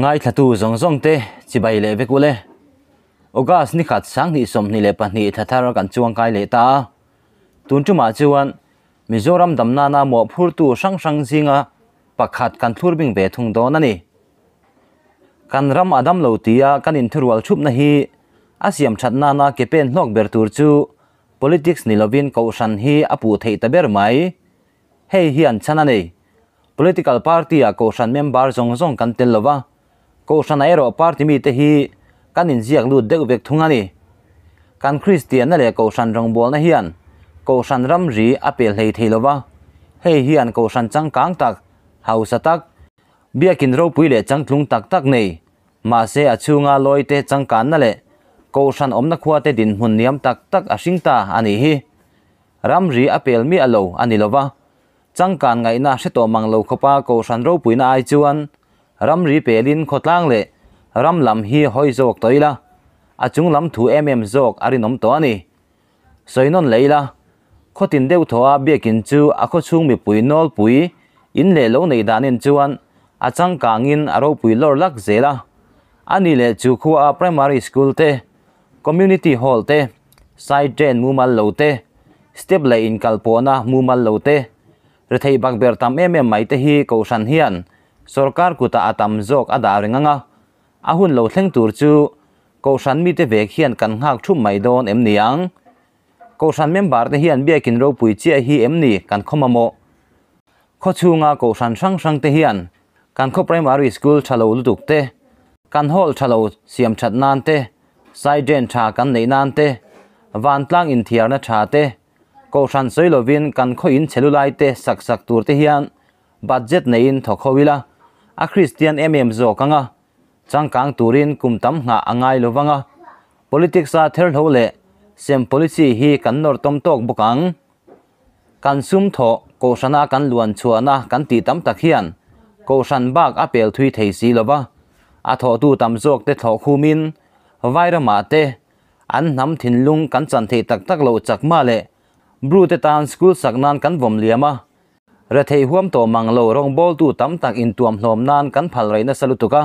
ง่ายทัดูซ่องเตะจีบไปเลยไปกูเลยโอกาสนี่ขัดสังนี่สมนี่เล็บนี่ถ้าทารกันจวงไกลเลต้าตุนจุมาจวนมิจรัมดำมนานาหมอบพูดตัวสังสังซิงะปักขัดกันทุ่งบิงเบทุงโดนนี่กันรัมอดัมเลวตียากันอินทรวัลชุบนี่อาศัยชัดนานาเก็บเป็นนกเบิร์ตูจู politics นี่ลบินกอสันฮีอปูเทิตเบิร์ไม่เฮียนชนะนี่ political party อกูสันเมมเบอร์จงจงกันเตลวะ ko shana ero party mi te hi kan nhân ziak lut deuh việc thunga anh. kan christian na le ko shan rong bol na hian ko shan ram ri apel hei theilowa hei hian ko shan chang kang tak hausa tak biakin ro pui le chang thlung tak tak nei ma se achunga loi te chang kan na le ko shan om na khuwa te din hun niam tắc tắc a sing ta anh hi rì áp apel mi alo anh lowa chẳng kan ngày na sẽ to mang lo khopa ko shan ro pui na ai chuan ram ri pelin khotlang le ram lam hi hoi jok toila chung lam thu em em jok ari nom to ani soinon leila khotin deu thoa bekin chu akho chung mi pui nol pui in le lo nei danin chuan achang kangin aro pui lor lak zela ani le chu khuwa primary school te community hall te side train mumal lo te step le in kalpona mumal lo te rethei bakber tam mm em mai te hi ko san hian sarkar ku ta atam zawk a dah reng anga a hun lo thleng tur chu ko san mi te vek hian kan nghak thu mai don em niang ko san member te hian bia kin ro pui chi hi em ni kan khoma mo kho chunga ko san sang sang te hian kan kho primary school chalo lu tuk te kan hol chalo siam chat nan te sai den tha kan nei nan te van tlang in thiar na tha te ko san soilovin kan kho in chelulai te sak sak tur te hian budget nei in thokhovila a Christian em em zo kanga chang kang turin kum tam nga angai lovanga politics a ther lo le sem policy hi kan nor tom tok bukang kan sum tho ko sana kan luan chuana kan ti tam tak hian ko san bak a pel thui thei si lova a tho tu tam zok te tho khumin vai ra ma te an nam thin lung kan chan thei tak tak lo chak ma le bru te tan school saknan kan vom liama ระเทห่วมตัวมังโลรองบอลตูตั้มตักอินตัวมโอมนานกันพัลไรนะสลุตุกะ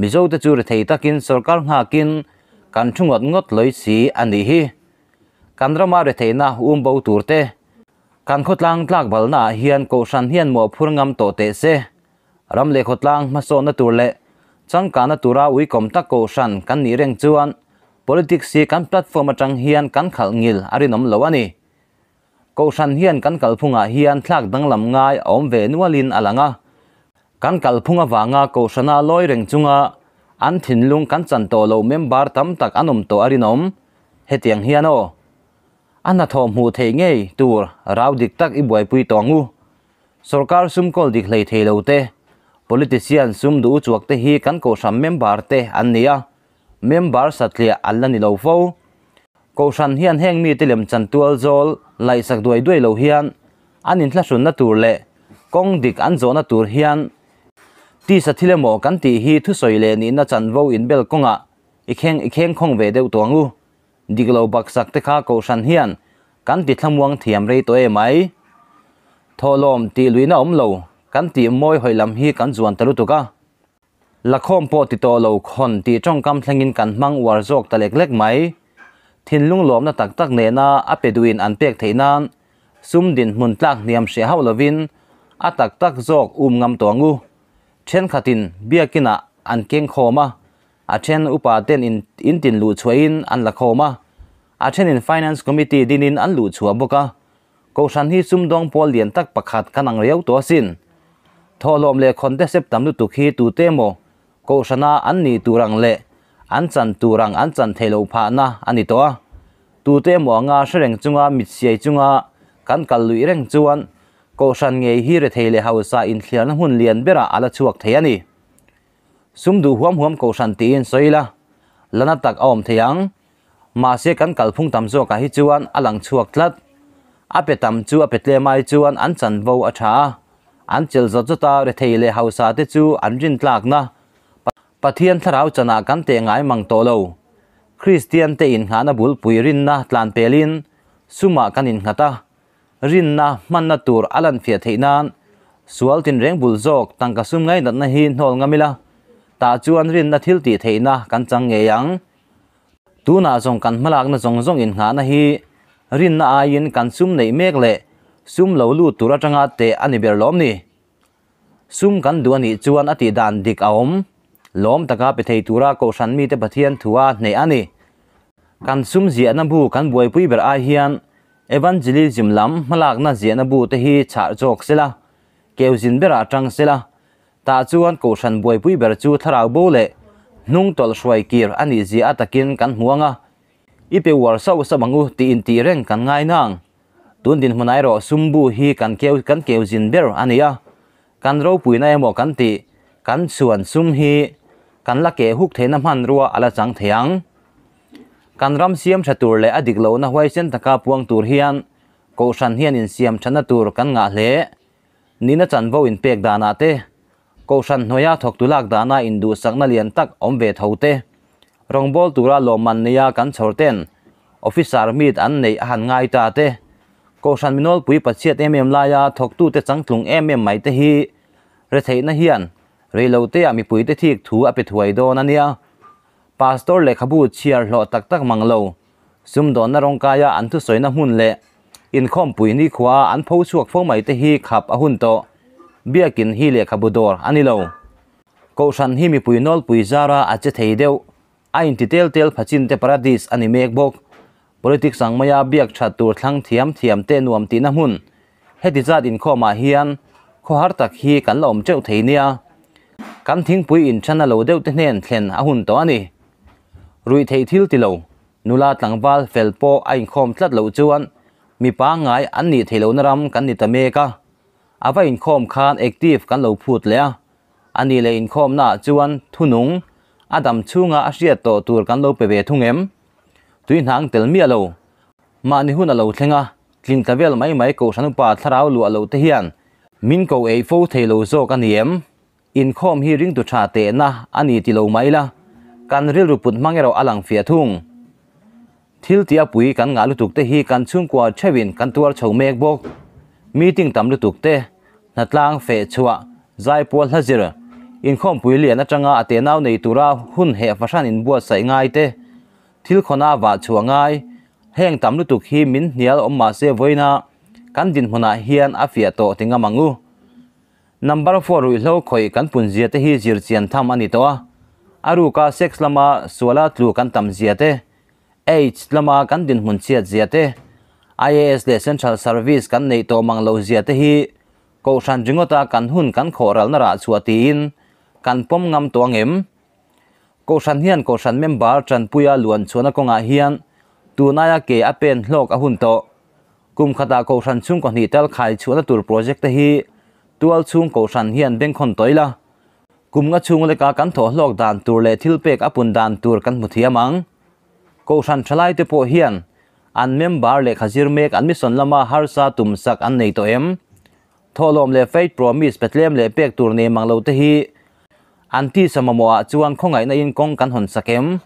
มิโจตจูระเทตักินสุรการหากินกันชงดงดเลยสีอันดีฮีกันรามาระเทนะอุ้มบอตูเตกันขดลังกลักบอลน่าเฮียนโกชันเฮียนมมอพูงงำโตเตเซรำเล็กขดลังมาโซนตูเลจังการตุราอวยกมตะโกชันกันนีเร่งจวน politics si kan platform atang h i น n kan ล h a l ngil ari nom ว o นี ko san hian kan kalphunga à, hian thlak danglam ngai om ve nualin alanga à kan kalphunga wanga à ko sana loi reng chunga an thin lung kan chan to lo member tam tak anom to arinom hetiang hiano anna thom hu thế nge tur rau dik tak i buai pui tongu sarkar sum kol dik lấy thei lo te politician sum du chuak te hi kan ko sam member te an nia member satlia alla ni lo fo ko san hian heng mi telem chan tual zol lai sak đuôi duai lo hian anin thla sun na tur le kong dik an zo na tur hian ti sa thile mo kan ti hi thu soi le ni na chan vo in bel konga ikheng ikheng khong ve deu tuangu diglo bak sak te kha ko san hian kan ti thlamuang thiam rei to e mai tholom ti luina om lo kan ti moi hoi lam hi kan zuan talu lạc lakhom po ti to lo khon tì trong kam thlengin kan mang war zok ta lek lek mai thin lung lom na tak tak ne na a peduin an pek theina sum din hmun niệm niam she ho vin a tak tak zok um ngam to ngu then khatin biakina an keng khoma a then upa ten in in tin lu chuain an la khoma a then in finance committee dinin an lu chua boka ko san hi sum dong pol lian tak pakhat kanang reu to sin tholom le khonte sep tam lu tu khi tu te mo ko sana an ni turang le an chan turang an chan thelo pha na ani to tu te mo nga shreng chunga mit sei chunga kan kal lui reng chuan ko san nge hi re theile hausa in thlian hun lian bera ala chuak thei ani sum du huam huam ko san ti in soila lana tak om theyang ma se kan kal phung tam zo ka hi chuan alang chuak tlat ape tam chu ape tle mai chuan an chan vo a tha an chel zo zo ta re theile hausa te chu an rin tlak na pathian tharau chana kan te ngai mang to lo Christian te in ngana bul pui rin na tlan pelin suma kan in ngata rin na man na tur alan fia theinan sual tin reng bul jok tang ka sum ngai na hi nol ngamila ta chuan rin na thil ti na kan chang nge yang tu na zong kan malak na zong zong in ngana hi rin na ai in kan sum nei mek le sum lo lu tura changa te ani ber lom ni sum kan duani chuan ati dan dik a om lom taka pe thei tura ko san mi te pathian thua nei ani kan sum zia na bu kan boi pui ber a hian evangelism lam malak na zia na bu te hi char jok sela keu zin ber a tang sela ta chuan ko san boi pui ber chu tharau bo le nung tol shwai kir ani zia atakin kan huanga ipe war sau sa mangu ti in ti reng kan ngai nang tun din hunai ro sumbu hi kan keu kan keu zin ber ania kan ro pui na emo kan ti kan suan sum hi กันละเกหุกเทนมันรัวอลาจังเทียงกันรำเสียมชะตูเลอดิกลาวนาไวเส้นตะกาปวงตูรเฮียนกูชันเฮียนอินเสียมชนะตูรกันงาเลนี่นะจันวอินเปกดานาเตกูชันหวยาถกตุลักดานาอินดูสักนาเลียนตักอมเวทเฮาเตรองบอลตูราโลมันเนียกันชอร์เตนออฟฟิศาร์มีดอันในหันง่ายตาเตกูชันมินอลปุยปัจเจียตเอเมมลายาถกตูเตจังทุงเอเมมไม่เตฮีเรเทนเฮียนรเลาเตะมีปุ๋ยเตที่ถูอภปถวยโดนั่นเนี่ยปาสตอร์เลขบูเชียร์หลอตักตักมังเลวซุมดอนนรงกายอันทุสวยนะหุ่นเละอินคอมปุ๋ยนี่ขวาอันพูชวกฟงใหม่เตฮีขับอหุ่นโตเบียกินฮีเลขบูดอร์อันนี้เลวกูฉันฮีมีปุ๋ยนอลปุ๋ยจาระอาจจะเทเดียวอันติเตลเตลพัชินเตปราดิสอันนี้เมกบก politics สังมายาเบียกชัดตัวทั้งเทียมเทียมเตนวมตีนะหุ่นเฮติจัดอินข้อมาเฮียนข้อหาตักฮีกันหลอมเจ้าเทเนียกันทิ้งปุยอินชันนาโลเดวเยนเทนอาหุนตัวนี้รุยเททิลติโลนูลาตังบาลเฟลโปไอคอมตัดโลจวนมีป้าไงอันนี้เทโลนรำกันนิตาเมกาอาไว้อินคอมคานเอ็กทีฟกันเราพูดแล้ว อันนี้เลยอินคอมน่าจวนทุนงอาดัมชูงาอาชซีตโตตัวกันเราเปเปทุงเอ็มตุยนังเติลเมียโลมาในหุ่นเราเซงะกินกาเวลไม่ไม่กูสนุปาทราวลัวเราเทียนมินกูเอฟูเทโลโซกันเอ็ม in khom hi ring tu tha te na ani ti lo mai la kan ril mang mangero alang fia thung thil tia pui kan nga lutuk te hi kan chung kwa chewin kan tuar chho mek bok meeting tam lutuk te natlang fe chuwa zai pol hazira in khom pui lian atanga ate naw nei tura hun he fashan in bua sai ngai te thil khona wa chua ngai heng tam lutuk hi min nial omma se voina kan din huna hian afia to tinga mangu number 4 rui lo khoi kan punjia te hi zir chian tham ani to a aru ka sex lama suala tlu kan tam zia te h lama kan din hun chiat zia te IAS le Central Service kan nei to mang lo zia te hi ko san jingota kan hun kan khoral na ra chuati in kan pom ngam to ngem ko san hian ko san member chan puya luan chona ko nga hian tu na ke apen hlok a hun to kum khata ko san chung ko ni tel khai chuna tur project te hi tual chung ko san hian beng khon toila kum nga chung le ka kan tho hlok dan tur le thil pek apun dan tur kan muthia mang ko san thalai te po hian an member le khazir mek an mission lama har sa tum sak an nei to em tholom le faith promise petlem le pek tur ne mang lo te hi an ti samamoa chuan khongai na in kong kan hon sakem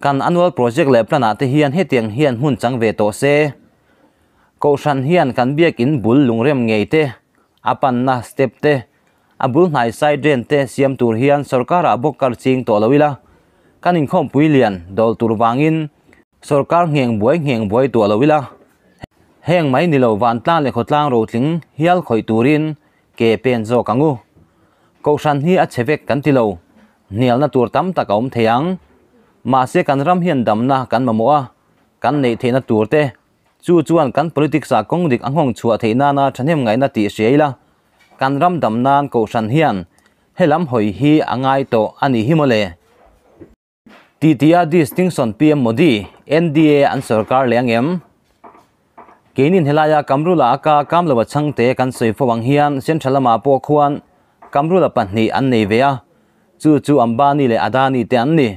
kan annual project le plana te hian hetiang hian hun chang ve to se ko san hian kan biak in bul lungrem ngei te apan na step te abul nai sai dren te siam tur hian sarkar abok kar ching to lawila kanin khom pui lian dol tur wangin sarkar ngeng boi ngeng boi to lawila heng mai nilo van tlan le khotlang ro tling hial khoi turin ke pen zo kangu ko san hi a chevek kan tilo nial na tur tam ta kaum theyang ma se kan ram hian damna kan mamoa kan nei the na tur te chu chuan kan politics a kong dik anghong chua theina na thanem ngai na ti sheila kan ram dam nan ko san hian helam hoi hi angai to ani himole titia distinction pm modi nda an sarkar lengem keinin helaya kamrula aka kamlawa changte kan soifawang hian centralama po khuan kamrula panni an nei vea chu chu ambani le adani te an ni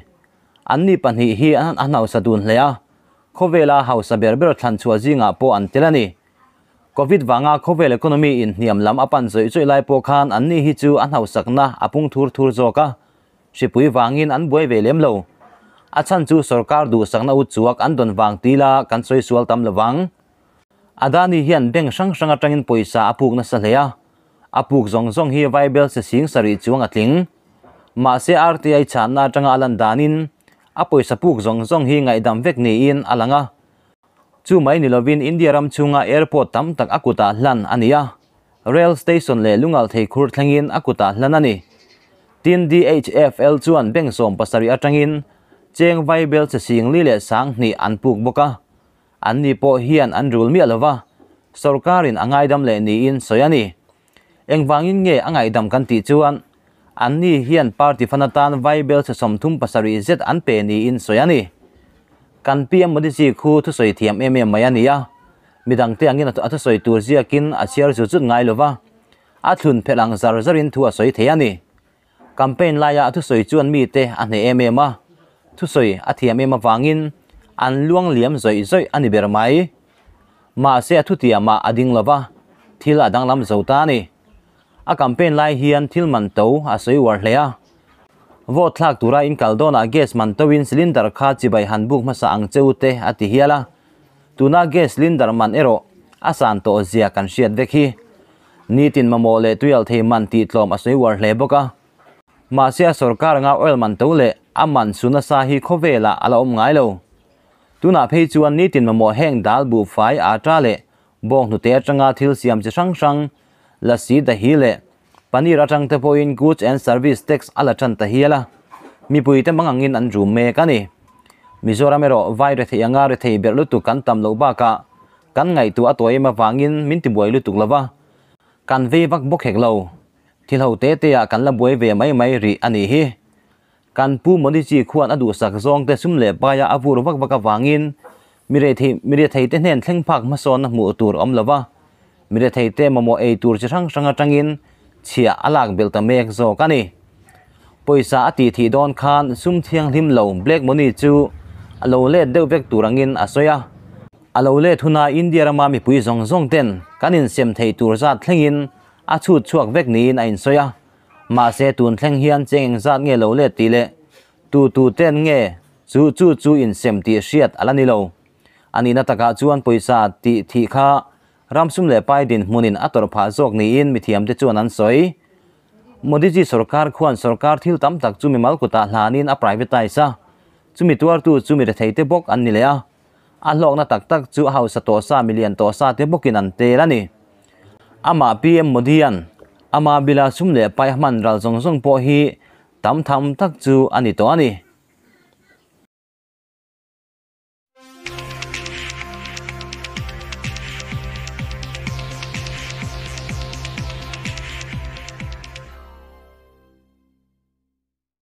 an ni panni hi an anau sadun hle a khowela hausa berber thlan chua jinga po an telani covid vanga khovel economy in niam lam apan zoi zoi lai po khan an ni hi chu an hau sakna apung thur thur zoka sipui wangin an boi ve lem lo achan chu sarkar du sakna u chuak an don wang tila kan soi sual tam lawang adani hian beng sang sang atangin poisa apuk na sa leya apuk zong zong hi viable se sing sari chuang atling ma se rti chana tanga alan danin apoi sapuk zong zong hi ngai dam vek ni in alanga chu mai nilovin lovin india ram chunga airport tam tak akuta hlan ania rail station le lungal thei khur thlangin akuta hlan ani tin dhfl chuan beng som pasari atangin cheng vai bel se sing li le sang ni an puk boka an ni po hian an rul mi alova sarkarin angai dam le ni in soyani engwangin nge angai dam kan ti chuan อันนี้เฮียนปาร์ตี้ฟันตันไวเบลจะสมทุ่มภาษาอีเซตอันเป็นอินสอยนี่การเปียมดีซีคูทุสวยเทียมเอเมียมายานี้อ่ะมีดังเตียงนง้นทุอัตสวยตัวเสียกินอาเชียร์จุดจุดง่ายเลยวะอัตุนเพลังซาร์ซารินทัวสวยเทียนี่การเป็นลายอัตสวยจวนมีเตอันนี้เอเมียมาทุสวยอัตเทียมเอมาฟังอินอันล่วงเลี่ยมสวยสวยอันนี้เบอร์ไมมมาเสียทุเทยามาอดิ่งเลยวะที่ละดังลำโซตานี a campaign lai hian thil man to a soi war hle a vote thlak tura in kaldona ah gas man to in cylinder kha chi bai han buk masa ang cheu te ati hiala tuna gas cylinder man ero asan to zia kan shiat vekhi nitin mamole tuyal thei man ti tlom a soi war hle boka ma sia sarkar nga oil man to le aman suna sa hi khovela ala om ngai lo tuna phei chuan nitin mamo heng dal bu phai a tra le bong nu te atanga thil siam che sang sang ลสีตาฮีเลปนีรัชังเทปอินกูจแอนด์เซอร์วิสเท็กซ์อลาชันตาฮีละมีปุ่ยเต็มบังงินอันจูเมกันีมิโซรามโรไวร์เรทยังอาเรทีเบลุตุกันตามโลบากะกันไงตัวตัวเอ็มฟังงินมินติบวยลุตุกลาวะกันวีวักบุกเฮกโลที่เราเตะเตะกันลำบวยเวไม่ไม่รีอันนี้เฮกันผู้มดิจีควัรอดุสักซองเต่ซุมเล็บไปยาอาวุรุวักวักฟังงินมิเรทีมิเรทีเต้นเล่งพักมาซอนหมู่ตัวอมลาวะ mi re thei te momo ei tur chi hrang hranga tangin chia alak belta mek zo kani poisa ati thi don khan sum thiang lim lo black money chu alo le deu vek turangin asoya alo le thuna india rama mi pui zong zong ten kanin sem thei tur zat thlengin a chu chuak vek ni in ain soya ma se tun thleng hian cheng zat nge lo le ti le tu tu ten nge chu chu chu in sem ti hriat alani lo ani na taka chuan poisa ti thi kha รำซุมเล่ปายดินมุนินอัตรพาโจกนี้อินมิเิียมจะจวนนั้นสวยมดิจิสุรการควรสุรการทิลตั้มตักจุมิมัลกุตาลานินอัปรายเวตายซะจุมิตัวตู้จุมิระเทิดบกอันนี้เลยอ่ะอัลลอกนัตักตักจูเฮาสตัวซาเมียนตัวซาเทบกินันเตระนี่อามาพีเอ็มมดิยันอามาบิลาซุมเล่ปายมันรัลซงซงพ่อฮีตั้มทำตักจูอันนี้ตัวนี้